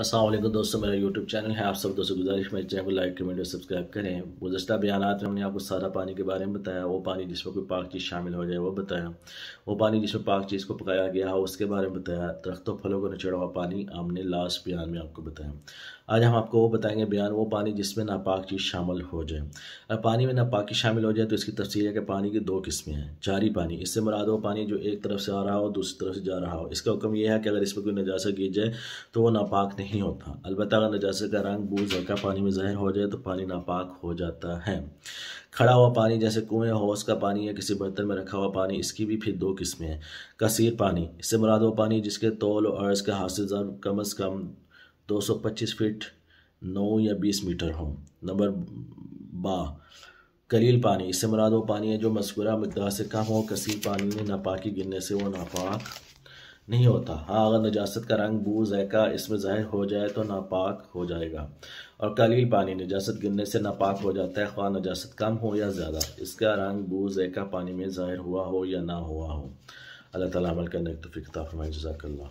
असलम दोस्तों मेरा YouTube channel है आप सब दोस्तों गुजारिश मेरे चैनल को लाइक कमेंट और सब्सक्राइब करें गुजशत बयान में हमने आपको सारा पानी के बारे में बताया वो पानी जिसमें कोई पाक चीज़ शामिल हो जाए वो बताया वो पानी जिसमें पाक चीज़ को पकाया गया हो उसके बारे में बताया दरख्तों फलों को नचड़ा हुआ पानी हमने लास्ट बयान में आपको बताया आज हम आपको वो बताएंगे बयान वो पानी जिसमें नापाक चीज़ शामिल हो जाए अगर पानी में नापाकी शामिल हो जाए तो इसकी तफसील है कि पानी की दो किस्में हैं जारी पानी इससे मुराद वो पानी जो एक तरफ से आ रहा हो दूसरी तरफ से जा रहा हो इसका हुक्म यह है कि अगर इसमें कोई नजासा गिर जाए तो वो नापाक नहीं नहीं होता अलबत् अगर नजासे का रंग बूझ हल्का पानी में ज़ाहिर हो जाए तो पानी नापाक हो जाता है खड़ा हुआ पानी जैसे कुएं हौस का पानी या किसी बर्तन में रखा हुआ पानी इसकी भी फिर दो किस्में हैं कसीर पानी इससे मुराद वो पानी जिसके तोल और अर्ज़ का हासिल कम अज़ कम पच्चीस फीट नौ या बीस मीटर हो नंबर बा कलील पानी इससे मुराद वो पानी है जो मस्कुरा मकदार से कम हो कसीर पानी में नापाकी गिरने से वो नापाक नहीं होता हाँ अगर नजास्त का रंग बू जैका इसमें ज़ाहिर हो जाए तो नापाक हो जाएगा और कलील पानी नजास्त गिरने से नापाक हो जाता है ख्वा नजास्त कम हो या ज़्यादा इसका रंग बू जैका पानी में ज़ाहिर हुआ हो या ना हुआ हो अल्लाह तला अमल करने की तोफ़ी किताब जजाकल्ला